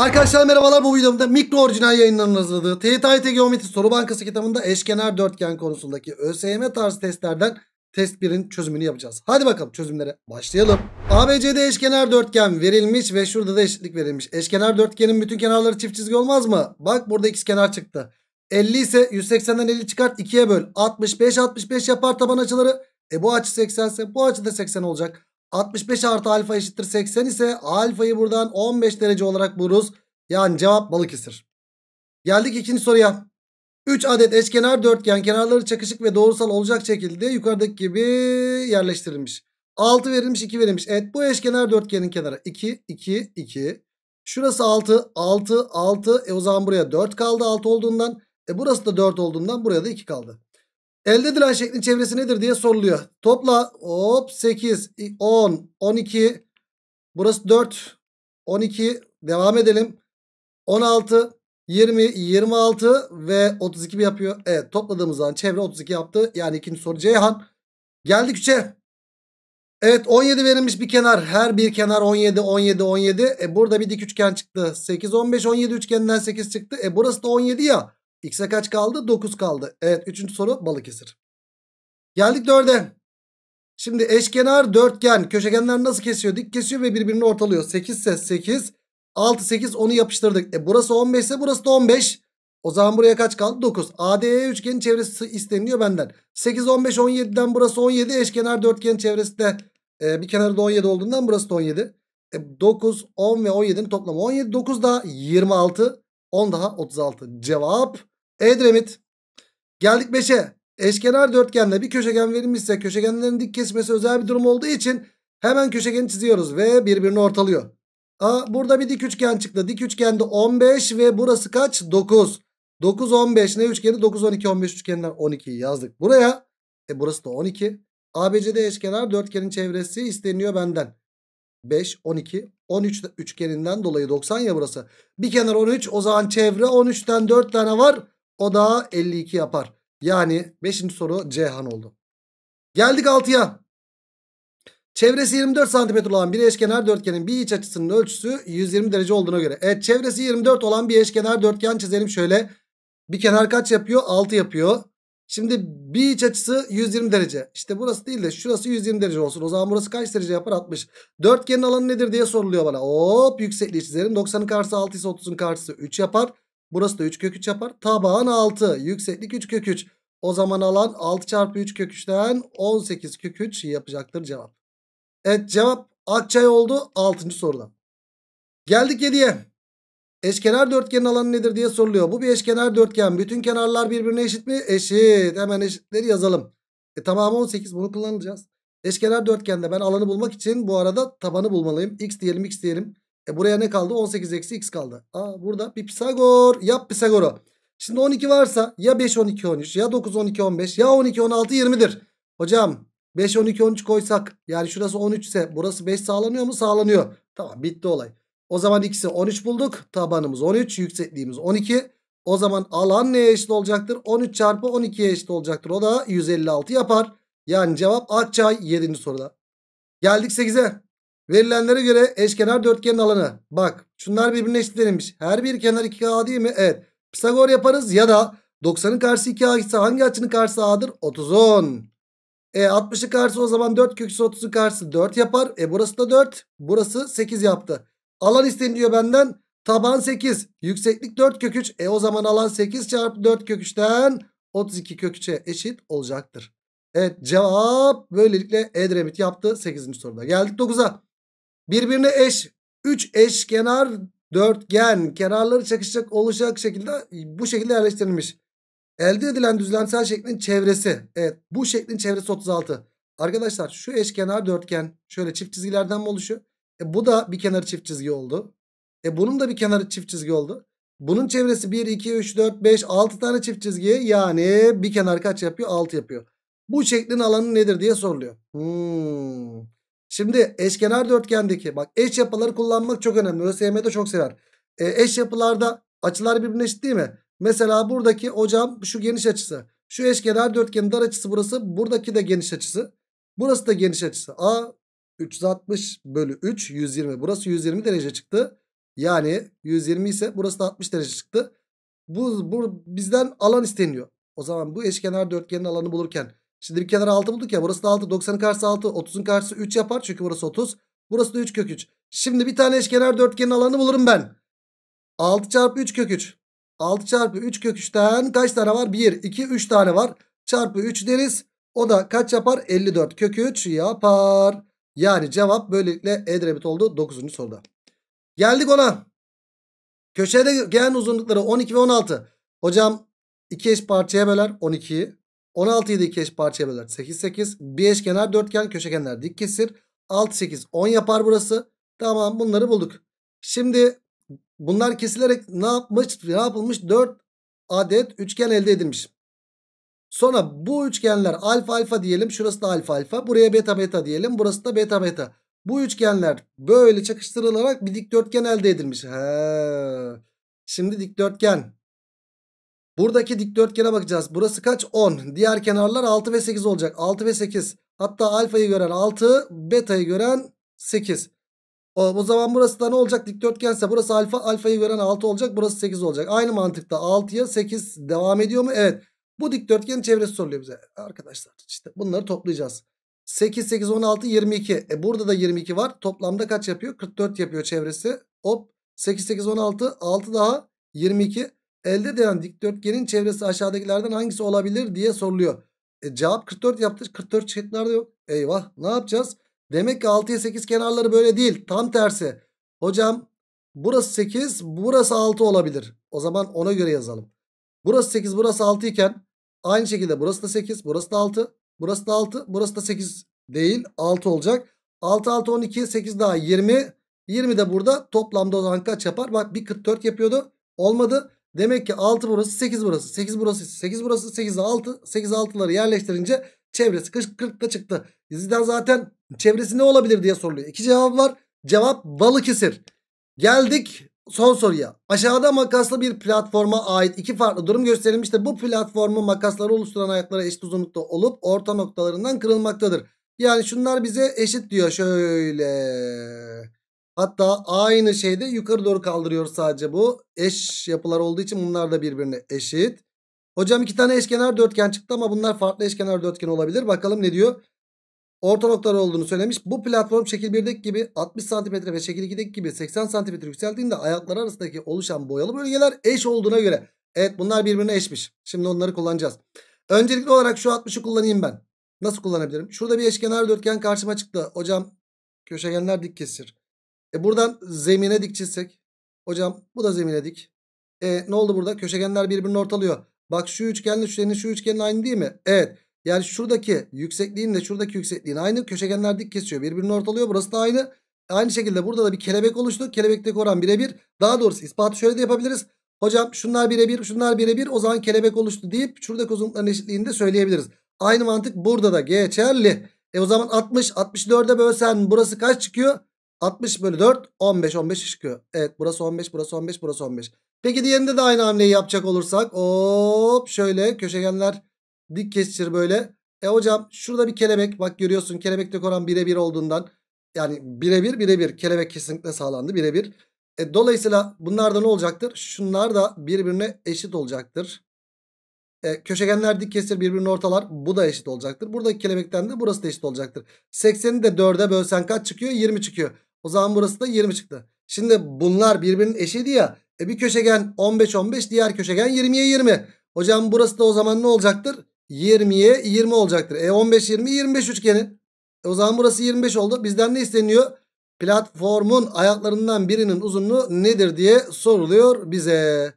Arkadaşlar merhabalar bu videomda mikro orijinal yayınlarının hazırladığı TYT Geometri Soru Bankası kitabında eşkenar dörtgen konusundaki ÖSYM tarzı testlerden test 1'in çözümünü yapacağız. Hadi bakalım çözümlere başlayalım. ABC'de eşkenar dörtgen verilmiş ve şurada da eşitlik verilmiş. Eşkenar dörtgenin bütün kenarları çift çizgi olmaz mı? Bak burada x kenar çıktı. 50 ise 180'den 50 çıkart 2'ye böl. 65 65 yapar taban açıları. E bu açı 80 ise bu açı da 80 olacak. 65 artı alfa eşittir 80 ise alfayı buradan 15 derece olarak buluruz. Yani cevap Balıkesir. Geldik ikinci soruya. 3 adet eşkenar dörtgen kenarları çakışık ve doğrusal olacak şekilde yukarıdaki gibi yerleştirilmiş. 6 verilmiş 2 verilmiş. Evet bu eşkenar dörtgenin kenarı 2 2 2. Şurası 6 6 6. E o zaman buraya 4 kaldı 6 olduğundan. E burası da 4 olduğundan buraya da 2 kaldı. Elde edilen şeklin çevresi nedir diye soruluyor. Topla hop 8, 10, 12. Burası 4, 12. Devam edelim. 16, 20, 26 ve 32 mi yapıyor? Evet topladığımız zaman çevre 32 yaptı. Yani ikinci soru Ceyhan. Geldik 3'e. Evet 17 verilmiş bir kenar. Her bir kenar 17, 17, 17. E burada bir dik üçgen çıktı. 8, 15, 17 üçgeninden 8 çıktı. E burası da 17 ya. X'e kaç kaldı? 9 kaldı. Evet 3. soru Balıkesir. Geldik 4'e. Şimdi eşkenar dörtgen köşegenler nasıl kesiyor? Dik kesiyor ve birbirini ortalıyor. 8 ise 8. 6 8 onu yapıştırdık. E burası 15 ise burası da 15. O zaman buraya kaç kaldı? 9. ADE üçgenin çevresi isteniliyor benden. 8 15 17'den burası 17. Eşkenar dörtgen çevresi de e, bir kenarı da 17 olduğundan burası da 17. E, 9 10 ve 17'nin toplamı 17. 9 daha 26. 10 daha 36. Cevap Edremit. Geldik 5'e. Eşkenar dörtgenle bir köşegen verilmişse köşegenlerin dik kesmesi özel bir durum olduğu için hemen köşegeni çiziyoruz ve birbirini ortalıyor. Aa, burada bir dik üçgen çıktı. Dik üçgende 15 ve burası kaç? 9. 9 15 ne üçgeni? 9 12 15 üçgeninden 12'yi yazdık buraya. E burası da 12. ABCD eşkenar dörtgenin çevresi isteniyor benden. 5 12 13 üçgeninden dolayı 90 ya burası. Bir kenar 13 o zaman çevre 13'ten 4 tane var. O da 52 yapar. Yani 5. soru Cihan oldu. Geldik 6'ya. Çevresi 24 santimetre olan bir eşkenar dörtgenin bir iç açısının ölçüsü 120 derece olduğuna göre. Evet çevresi 24 olan bir eşkenar dörtgen çizelim şöyle. Bir kenar kaç yapıyor? 6 yapıyor. Şimdi bir iç açısı 120 derece. İşte burası değil de şurası 120 derece olsun. O zaman burası kaç derece yapar? 60. Dörtgenin alanı nedir diye soruluyor bana. Hop yüksekliği çizelim. 90'ın karşısı 6 ise 30'un karşısı 3 yapar. Burası da 3 kök 3 yapar. Taban 6. Yükseklik 3 kök 3. O zaman alan 6 çarpı 3 kök 3'ten 18 kök 3 yapacaktır cevap. Evet cevap Akçay oldu 6. soruda. Geldik 7'ye. Eşkenar dörtgenin alanı nedir diye soruluyor. Bu bir eşkenar dörtgen. Bütün kenarlar birbirine eşit mi? Eşit. Hemen eşitleri yazalım. E tamamı 18. Bunu kullanacağız. Eşkenar dörtgende ben alanı bulmak için bu arada tabanı bulmalıyım. X diyelim x diyelim. E buraya ne kaldı? 18 eksi x kaldı. Aa, burada bir Pisagor. Yap Pisagor'u. Şimdi 12 varsa ya 5 12 13 ya 9 12 15 ya 12 16 20'dir. Hocam 5 12 13 koysak yani şurası 13 ise burası 5 sağlanıyor mu? Sağlanıyor. Tamam bitti olay. O zaman ikisi 13 bulduk. Tabanımız 13 yüksekliğimiz 12. O zaman alan neye eşit olacaktır? 13 çarpı 12'ye eşit olacaktır. O da 156 yapar. Yani cevap Akçay 7. soruda. Geldik 8'e. Verilenlere göre eşkenar dörtgenin alanı. Bak şunlar birbirine eşitlenmiş. Her bir kenar 2A değil mi? Evet. Pisagor yaparız ya da 90'ın karşısı 2A ise hangi açının karşısı A'dır? 30'un. E 60'ı karşısı o zaman 4 köküsü 30'u karşısı 4 yapar. E burası da 4. Burası 8 yaptı. Alan isteniyor benden. Taban 8. Yükseklik 4 kök 3. E o zaman alan 8 çarpı 4 kök 3'ten 32 kök 3'e eşit olacaktır. Evet cevap böylelikle Edremit yaptı 8. soruda. Geldik 9'a birbirine eş 3 eşkenar dörtgen kenarları çakışacak oluşacak şekilde e, bu şekilde yerleştirilmiş. Elde edilen düzlemsel şeklin çevresi. Evet bu şeklin çevresi 36. Arkadaşlar şu eşkenar dörtgen şöyle çift çizgilerden mi oluşuyor? E, bu da bir kenarı çift çizgi oldu. E, bunun da bir kenarı çift çizgi oldu. Bunun çevresi 1, 2, 3, 4, 5, 6 tane çift çizgi. Yani bir kenar kaç yapıyor? 6 yapıyor. Bu şeklin alanı nedir diye soruluyor. Hmm. Şimdi eşkenar dörtgendeki bak eş yapıları kullanmak çok önemli. ÖSYM de çok sever. E, eş yapılarda açılar birbirine eşit değil mi? Mesela buradaki hocam şu geniş açısı. Şu eşkenar dörtgenin dar açısı burası. Buradaki de geniş açısı. Burası da geniş açısı. A 360 bölü 3 120. Burası 120 derece çıktı. Yani 120 ise burası da 60 derece çıktı. Bu, bu bizden alan isteniyor. O zaman bu eşkenar dörtgenin alanı bulurken Şimdi bir kenara 6 bulduk ya. Burası da 6. 90'ın karşısı 6. 30'un karşısı 3 yapar. Çünkü burası 30. Burası da 3 kök 3. Şimdi bir tane eşkenar dörtgenin alanını bulurum ben. 6 çarpı 3 kök 3. 6 çarpı 3 kök 3'ten kaç tane var? 1, 2, 3 tane var. Çarpı 3 deriz. O da kaç yapar? 54 kök 3 yapar. Yani cevap böylelikle Edremit oldu 9. soruda. Geldik ona. Köşede gelen uzunlukları 12 ve 16. Hocam 2 eş parçaya böler 12'yi. 16, 7, 2 eş parçaya böler 8 8. Bir eşkenar dörtgen köşegenler dik kesir. 6 8 10 yapar burası. Tamam bunları bulduk. Şimdi bunlar kesilerek ne yapmış? Ne yapılmış? 4 adet üçgen elde edilmiş. Sonra bu üçgenler alfa alfa diyelim. Şurası da alfa alfa. Buraya beta beta diyelim. Burası da beta beta. Bu üçgenler böyle çakıştırılarak bir dikdörtgen elde edilmiş. He. Şimdi dikdörtgen Buradaki dikdörtgene bakacağız. Burası kaç? 10. Diğer kenarlar 6 ve 8 olacak. 6 ve 8. Hatta alfayı gören 6, betayı gören 8. O, o zaman burası da ne olacak? Dikdörtgense burası alfa, alfayı gören 6 olacak. Burası 8 olacak. Aynı mantıkta 6'ya 8 devam ediyor mu? Evet. Bu dikdörtgenin çevresi soruluyor bize. Arkadaşlar işte bunları toplayacağız. 8, 8, 16, 22. E burada da 22 var. Toplamda kaç yapıyor? 44 yapıyor çevresi. Hop. 8, 8, 16. 6 daha 22. Elde edilen dikdörtgenin çevresi aşağıdakilerden hangisi olabilir diye soruluyor. E, cevap 44 yaptı. 44 çıktılarda yok. Eyvah ne yapacağız? Demek ki 6'ya 8 kenarları böyle değil. Tam tersi. Hocam burası 8 burası 6 olabilir. O zaman ona göre yazalım. Burası 8 burası 6 iken aynı şekilde burası da 8 burası da 6 burası da 6 burası da 8 değil 6 olacak. 6 6 12 8 daha 20 20 de burada toplamda o zaman kaç yapar? Bak bir 44 yapıyordu olmadı. Demek ki 6 burası 8 burası 8 burası 8 burası 8 6 8 6'ları yerleştirince çevresi 40 40 da çıktı. Bizden zaten çevresi ne olabilir diye soruluyor. İki cevap var. Cevap Balıkesir. Geldik son soruya. Aşağıda makaslı bir platforma ait iki farklı durum gösterilmiştir. Bu platformun makasları oluşturan ayaklara eşit uzunlukta olup orta noktalarından kırılmaktadır. Yani şunlar bize eşit diyor şöyle. Hatta aynı şeyde yukarı doğru kaldırıyor sadece bu. Eş yapılar olduğu için bunlar da birbirine eşit. Hocam iki tane eşkenar dörtgen çıktı ama bunlar farklı eşkenar dörtgen olabilir. Bakalım ne diyor? Orta noktalar olduğunu söylemiş. Bu platform şekil 1'deki gibi 60 cm ve şekil 2'deki gibi 80 cm yükseldiğinde ayaklar arasındaki oluşan boyalı bölgeler eş olduğuna göre. Evet bunlar birbirine eşmiş. Şimdi onları kullanacağız. Öncelikli olarak şu 60'ı kullanayım ben. Nasıl kullanabilirim? Şurada bir eşkenar dörtgen karşıma çıktı. Hocam köşegenler dik kesir. E buradan zemine dik çizsek. Hocam bu da zemine dik. E ne oldu burada? Köşegenler birbirini ortalıyor. Bak şu üçgenle üçgenin şu üçgenin aynı değil mi? Evet. Yani şuradaki yüksekliğin de şuradaki yüksekliğin aynı. Köşegenler dik kesiyor. Birbirini ortalıyor. Burası da aynı. Aynı şekilde burada da bir kelebek oluştu. Kelebekteki oran birebir. Daha doğrusu ispatı şöyle de yapabiliriz. Hocam şunlar birebir, şunlar birebir. O zaman kelebek oluştu deyip şuradaki uzunlukların eşitliğini de söyleyebiliriz. Aynı mantık burada da geçerli. E o zaman 60, 64'e bölsen burası kaç çıkıyor? 60 bölü 4 15 15 çıkıyor. Evet burası 15 burası 15 burası 15. Peki diğerinde de aynı hamleyi yapacak olursak hop şöyle köşegenler dik kesişir böyle. E hocam şurada bir kelebek bak görüyorsun kelebekte oran birebir olduğundan yani birebir birebir kelebek kesinlikle sağlandı birebir. E, dolayısıyla bunlar da ne olacaktır? Şunlar da birbirine eşit olacaktır. E, köşegenler dik kesir birbirine ortalar. Bu da eşit olacaktır. Buradaki kelebekten de burası da eşit olacaktır. 80'i de 4'e bölsen kaç çıkıyor? 20 çıkıyor. O zaman burası da 20 çıktı. Şimdi bunlar birbirinin eşiydi ya. E bir köşegen 15 15 diğer köşegen 20'ye 20. Hocam burası da o zaman ne olacaktır? 20'ye 20 olacaktır. E 15 20 25 üçgeni. E o zaman burası 25 oldu. Bizden ne isteniyor? Platformun ayaklarından birinin uzunluğu nedir diye soruluyor bize.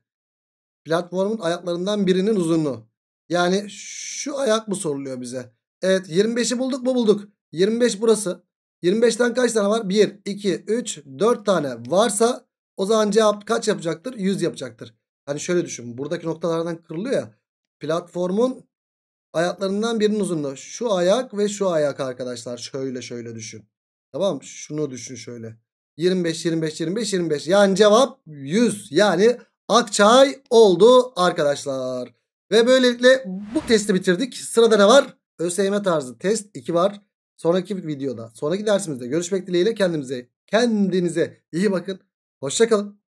Platformun ayaklarından birinin uzunluğu. Yani şu ayak mı soruluyor bize? Evet 25'i bulduk mu bulduk. 25 burası. 25'ten kaç tane var? 1, 2, 3, 4 tane varsa o zaman cevap kaç yapacaktır? 100 yapacaktır. Hani şöyle düşün. Buradaki noktalardan kırılıyor ya. Platformun ayaklarından birinin uzunluğu. Şu ayak ve şu ayak arkadaşlar. Şöyle şöyle düşün. Tamam Şunu düşün şöyle. 25, 25, 25, 25. Yani cevap 100. Yani Akçay oldu arkadaşlar. Ve böylelikle bu testi bitirdik. Sırada ne var? ÖSYM tarzı test 2 var. Sonraki videoda, sonraki dersimizde görüşmek dileğiyle kendimize, kendinize iyi bakın. Hoşçakalın.